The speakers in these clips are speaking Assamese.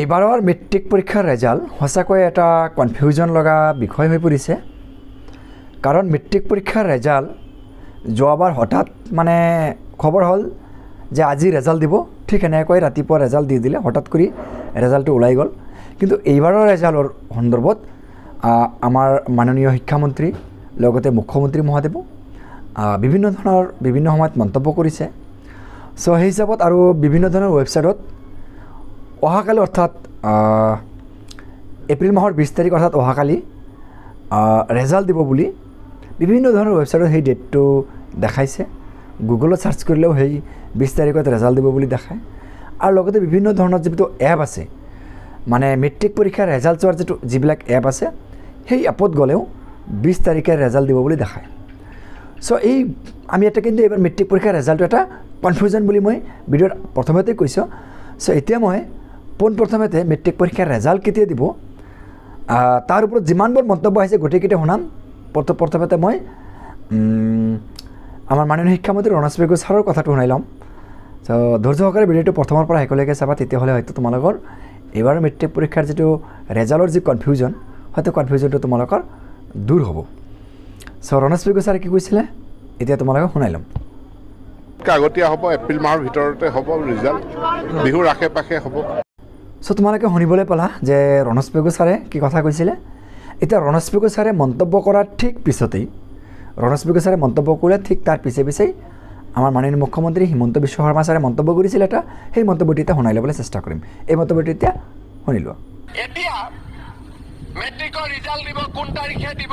এইবাৰৰ মেট্ৰিক পৰীক্ষাৰ ৰেজাল্ট সঁচাকৈ এটা কনফিউজন লগা বিষয় হৈ পৰিছে কাৰণ মেট্ৰিক পৰীক্ষাৰ ৰেজাল্ট যোৱাবাৰ হঠাৎ মানে খবৰ হ'ল যে আজি ৰেজাল্ট দিব ঠিক সেনেকৈ ৰাতিপুৱা ৰেজাল্ট দি দিলে হঠাৎ কৰি ৰেজাল্টটো ওলাই গ'ল কিন্তু এইবাৰৰ ৰেজাল্টৰ সন্দৰ্ভত আমাৰ মাননীয় শিক্ষামন্ত্ৰী লগতে মুখ্যমন্ত্ৰী মহাদেৱো বিভিন্ন ধৰণৰ বিভিন্ন সময়ত মন্তব্য কৰিছে চ' সেই হিচাপত আৰু বিভিন্ন ধৰণৰ ৱেবছাইটত অহাকালি অৰ্থাৎ এপ্ৰিল মাহৰ বিছ তাৰিখ অৰ্থাৎ অহাকালি ৰেজাল্ট দিব বুলি বিভিন্ন ধৰণৰ ৱেবছাইটত সেই ডেটটো দেখাইছে গুগলত ছাৰ্চ কৰিলেও সেই বিছ তাৰিখত ৰেজাল্ট দিব বুলি দেখায় আৰু লগতে বিভিন্ন ধৰণৰ যিটো এপ আছে মানে মেট্ৰিক পৰীক্ষাৰ ৰেজাল্ট চোৱাৰ যিটো যিবিলাক এপ আছে সেই এপত গ'লেও বিছ তাৰিখে ৰেজাল্ট দিব বুলি দেখায় চ' এই আমি এটা কিন্তু এইবাৰ মেট্ৰিক পৰীক্ষাৰ ৰেজাল্টটো এটা কনফিউজন বুলি মই ভিডিঅ'ত প্ৰথমতে কৈছোঁ চ' এতিয়া মই পোনপ্ৰথমতে মেট্ৰিক পৰীক্ষাৰ ৰেজাল্ট কেতিয়া দিব তাৰ ওপৰত যিমানবোৰ মন্তব্য আহিছে গোটেইকেইটা শুনাম প্ৰথমতে মই আমাৰ মাননীয় শিক্ষামন্ত্ৰী ৰণাজ বেগু ছাৰৰ কথাটো শুনাই ল'ম ছ' ধৈৰ্য সহকাৰে ভিডিঅ'টো প্ৰথমৰ পৰা শেষলৈকে চাবা তেতিয়াহ'লে হয়তো তোমালোকৰ এইবাৰ মেট্ৰিক পৰীক্ষাৰ যিটো ৰেজাল্টৰ যি কনফিউজন হয়তো কনফিউজনটো তোমালোকৰ দূৰ হ'ব ছ' ৰণাজ বেগু ছাৰে কি কৈছিলে এতিয়া তোমালোকক শুনাই ল'ম আগতীয়া হ'ব এপ্ৰিল মাহৰ ভিতৰতে হ'ব ৰিজাল্ট বিহুৰ আশে পাশে হ'ব চ' তোমালোকে শুনিবলৈ পালা যে ৰণজ পেগু ছাৰে কি কথা কৈছিলে এতিয়া ৰণজ পেগু ছাৰে মন্তব্য কৰাৰ ঠিক পিছতেই ৰণজ পেগু ছাৰে মন্তব্য কৰিলে ঠিক তাৰ পিছে পিছেই আমাৰ মাননীয় মুখ্যমন্ত্ৰী হিমন্ত বিশ্ব শৰ্মা ছাৰে মন্তব্য কৰিছিল এটা সেই মন্তব্যটো এতিয়া শুনাই ল'বলৈ চেষ্টা কৰিম এই মন্তব্যটো এতিয়া শুনি লোৱা এতিয়া মেট্ৰিকৰ ৰিজাল্ট দিব কোন তাৰিখে দিব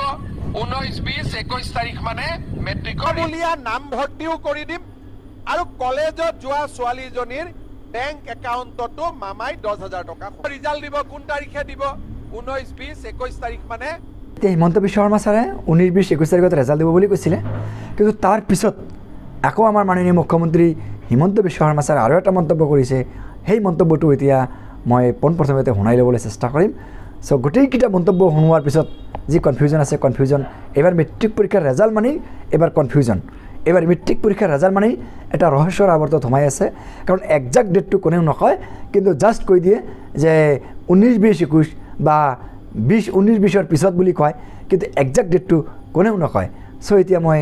ঊনৈছ বিছ একৈছ তাৰিখ মানে মেট্ৰিকৰ বুলিয়া নাম ভৰ্তিও কৰি দিম আৰু কলেজত যোৱা ছোৱালীজনীৰ বেংক একাউণ্টতো মামাই দহ হাজাৰ টকা ৰিজাল্ট দিব কোন তাৰিখে দিব ঊনৈছ বিশ একৈছ তাৰিখ মানে এতিয়া হিমন্ত বিশ্ব শৰ্মা ছাৰে ঊনৈছ বিছ একৈছ তাৰিখত ৰেজাল্ট দিব বুলি কৈছিলে কিন্তু তাৰ পিছত আকৌ আমাৰ মাননীয় মুখ্যমন্ত্ৰী হিমন্ত বিশ্ব শৰ্মা ছাৰে আৰু এটা মন্তব্য কৰিছে সেই মন্তব্যটো এতিয়া মই পোনপ্ৰথমতে শুনাই ল'বলৈ চেষ্টা কৰিম চ' গোটেইকেইটা মন্তব্য শুনোৱাৰ পিছত যি কনফিউজন আছে কনফিউজন এইবাৰ মেট্ৰিক পৰীক্ষাৰ ৰেজাল্ট মানেই এইবাৰ কনফিউজন এইবাৰ মেট্ৰিক পৰীক্ষাৰ ৰাজাৰ মানেই এটা ৰহস্যৰ আৱৰ্তত সোমাই আছে কাৰণ একজেক্ট ডেটটো কোনেও নকয় কিন্তু জাষ্ট কৈ দিয়ে যে ঊনৈছ বিছ একৈছ বা বিছ ঊনৈছ বিছৰ পিছত বুলি কয় কিন্তু একজেক্ট ডেটটো কোনেও নকয় চ' এতিয়া মই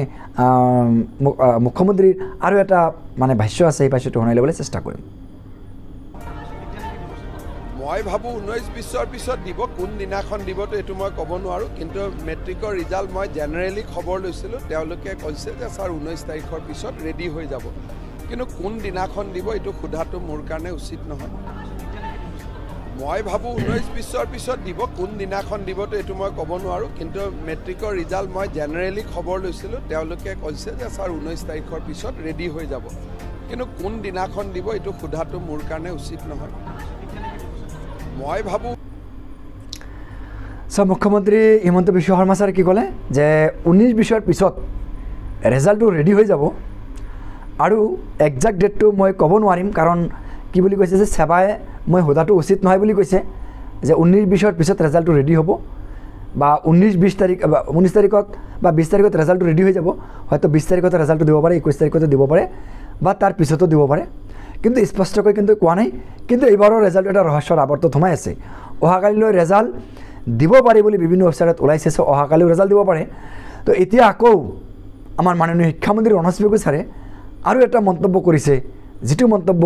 মুখ্যমন্ত্ৰীৰ আৰু এটা মানে ভাষ্য আছে সেই ভাষ্যটো শুনাই ল'বলৈ চেষ্টা কৰিম মই ভাবোঁ ঊনৈছ বিছৰ পিছত দিব কোনদিনাখন দিবতো এইটো মই ক'ব নোৱাৰোঁ কিন্তু মেট্ৰিকৰ ৰিজাল্ট মই জেনেৰেলি খবৰ লৈছিলোঁ তেওঁলোকে কৈছে যে ছাৰ ঊনৈছ তাৰিখৰ পিছত ৰেডি হৈ যাব কিন্তু কোন দিনাখন দিব এইটো সোধাটো মোৰ কাৰণে উচিত নহয় মই ভাবোঁ ঊনৈছ বিছৰ পিছত দিব কোন দিনাখন দিবতো এইটো মই ক'ব নোৱাৰোঁ কিন্তু মেট্ৰিকৰ ৰিজাল্ট মই জেনেৰেলি খবৰ লৈছিলোঁ তেওঁলোকে কৈছে যে ছাৰ ঊনৈছ তাৰিখৰ পিছত ৰেডি হৈ যাব কিন্তু কোন দিনাখন দিব এইটো সোধাটো মোৰ কাৰণে উচিত নহয় মই ভাবোঁ চ' মুখ্যমন্ত্ৰী হিমন্ত বিশ্ব শৰ্মা ছাৰে কি ক'লে যে ঊনৈছ বিছৰ পিছত ৰেজাল্টটো ৰেডি হৈ যাব আৰু একজেক্ট ডেটটো মই ক'ব নোৱাৰিম কাৰণ কি বুলি কৈছে যে সেৱাই মই সোধাটো উচিত নহয় বুলি কৈছে যে ঊনৈছ বিছৰ পিছত ৰেজাল্টটো ৰেডি হ'ব বা ঊনৈছ বিছ তাৰিখ ঊনৈছ তাৰিখত বা বিছ তাৰিখত ৰেজাল্টটো ৰেডি হৈ যাব হয়তো বিছ তাৰিখত ৰেজাল্টটো দিব পাৰে একৈছ তাৰিখতো দিব পাৰে বা তাৰ পিছতো দিব পাৰে কিন্তু স্পষ্টকৈ কিন্তু কোৱা নাই কিন্তু এইবাৰৰ ৰেজাল্ট এটা ৰহস্যত আৱৰ্ত সোমাই আছে অহাকালিলৈ ৰেজাল্ট দিব পাৰি বুলি বিভিন্ন ৱেবছাইটত ওলাইছে চ' অহাকালিও ৰেজাল্ট দিব পাৰে তো এতিয়া আকৌ আমাৰ মাননীয় শিক্ষামন্ত্ৰী ৰণজ বেগু ছাৰে আৰু এটা মন্তব্য কৰিছে যিটো মন্তব্য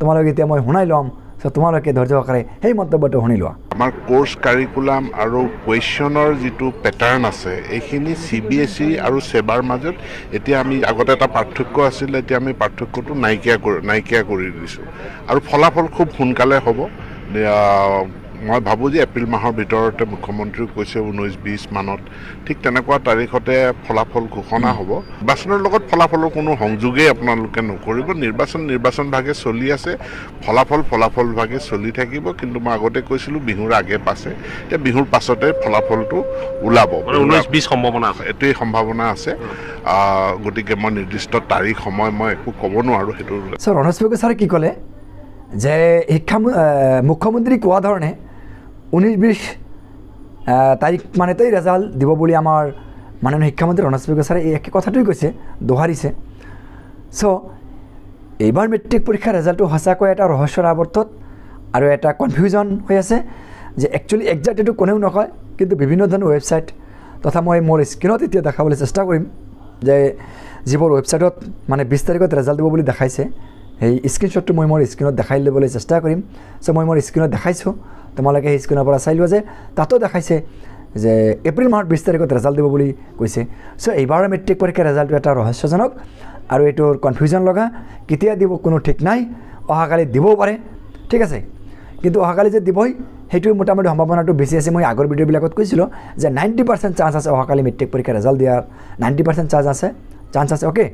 তোমালোকে এতিয়া মই শুনাই ল'ম চ' তোমালোকে ধৈৰ্য সহকাৰে সেই মন্তব্যটো শুনি লোৱা আমাৰ কোৰ্ছ কাৰিকুলাম আৰু কুৱেশ্যনৰ যিটো পেটাৰ্ণ আছে এইখিনি চি বি এছ ই আৰু ছেবাৰ মাজত এতিয়া আমি আগতে এটা পাৰ্থক্য আছিলে এতিয়া আমি পাৰ্থক্যটো নাইকিয়া কৰি নাইকিয়া কৰি দিছোঁ আৰু ফলাফল খুব সোনকালে হ'ব মই ভাবোঁ যে এপ্ৰিল মাহৰ ভিতৰতে মুখ্যমন্ত্ৰীও কৈছে ঊনৈছ বিছ মানত ঠিক তেনেকুৱা তাৰিখতে ফলাফল ঘোষণা হ'ব নিৰ্বাচনৰ লগত ফলাফলৰ কোনো সংযোগেই আপোনালোকে নকৰিব নিৰ্বাচন নিৰ্বাচন ভাগে চলি আছে ফলাফল ফলাফল ভাগে চলি থাকিব কিন্তু মই আগতে কৈছিলোঁ বিহুৰ আগে পাছে এতিয়া বিহুৰ পাছতে ফলাফলটো ওলাব ঊনৈছ বিছ সম্ভাৱনা আছে এইটোৱেই সম্ভাৱনা আছে গতিকে মই নিৰ্দিষ্ট তাৰিখ সময় মই একো ক'ব নোৱাৰোঁ সেইটো ৰণেশ বগু ছাৰে কি ক'লে যে শিক্ষা মুখ্যমন্ত্ৰী কোৱা ধৰণে ঊনৈছ বিশ তাৰিখ মানেতেই ৰেজাল্ট দিব বুলি আমাৰ মাননীয় শিক্ষামন্ত্ৰী ৰণাজ পি গোচাৰে এই একে কথাটোৱে কৈছে দোহাৰিছে চ' এইবাৰ মেট্ৰিক পৰীক্ষাৰ ৰেজাল্টটো সঁচাকৈ এটা ৰহস্যৰ আৱৰ্তত আৰু এটা কনফিউজন হৈ আছে যে একচুৱেলি একজেক্ট এইটো কোনেও নকয় কিন্তু বিভিন্ন ধৰণৰ ৱেবছাইট তথা মই মোৰ স্ক্ৰীণত এতিয়া দেখাবলৈ চেষ্টা কৰিম যে যিবোৰ ৱেবছাইটত মানে বিছ তাৰিখত ৰেজাল্ট দিব বুলি দেখাইছে সেই স্ক্ৰীনশ্বটটো মই মোৰ স্ক্ৰীণত দেখাই ল'বলৈ চেষ্টা কৰিম চ' মই মোৰ স্ক্ৰীণত দেখাইছোঁ তোমালোকে সেই স্ক্ৰীণৰ পৰা চাই লোৱা যে তাতো দেখাইছে যে এপ্ৰিল মাহত বিছ তাৰিখত ৰেজাল্ট দিব বুলি কৈছে চ' এইবাৰৰ মেট্ৰিক পৰীক্ষাৰ ৰেজাল্টটো এটা ৰহস্যজনক আৰু এইটোৰ কনফিউজন লগা কেতিয়া দিব কোনো ঠিক নাই অহাকালি দিবও পাৰে ঠিক আছে কিন্তু অহাকালি যে দিবই সেইটোৱে মোটামুটি সম্ভাৱনাটো বেছি আছে মই আগৰ ভিডিঅ'বিলাকত কৈছিলোঁ যে নাইণ্টি পাৰ্চেণ্ট চান্স আছে অহাকালি মেট্ৰিক পৰীক্ষাৰ ৰেজাল্ট দিয়াৰ নাইণ্টি পাৰ্চেণ্ট চাৰ্জ আছে চান্স আছে অ'কে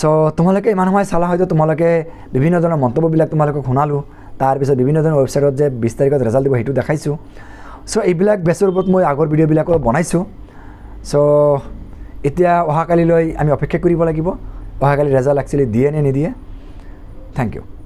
চ' তোমালোকে ইমান সময় চালা হয়তো তোমালোকে বিভিন্ন ধৰণৰ মন্তব্যবিলাক তোমালোকক শুনালোঁ তাৰপিছত বিভিন্ন ধৰণৰ ৱেবছাইটত যে বিছ তাৰিখত ৰেজাল্ট দিব সেইটো দেখাইছোঁ চ' এইবিলাক বেচৰ ওপৰত মই আগৰ ভিডিঅ'বিলাকো বনাইছোঁ চ' এতিয়া অহাকালিলৈ আমি অপেক্ষা কৰিব লাগিব অহাকালি ৰেজাল্ট একচুৱেলি দিয়ে নে নিদিয়ে থেংক ইউ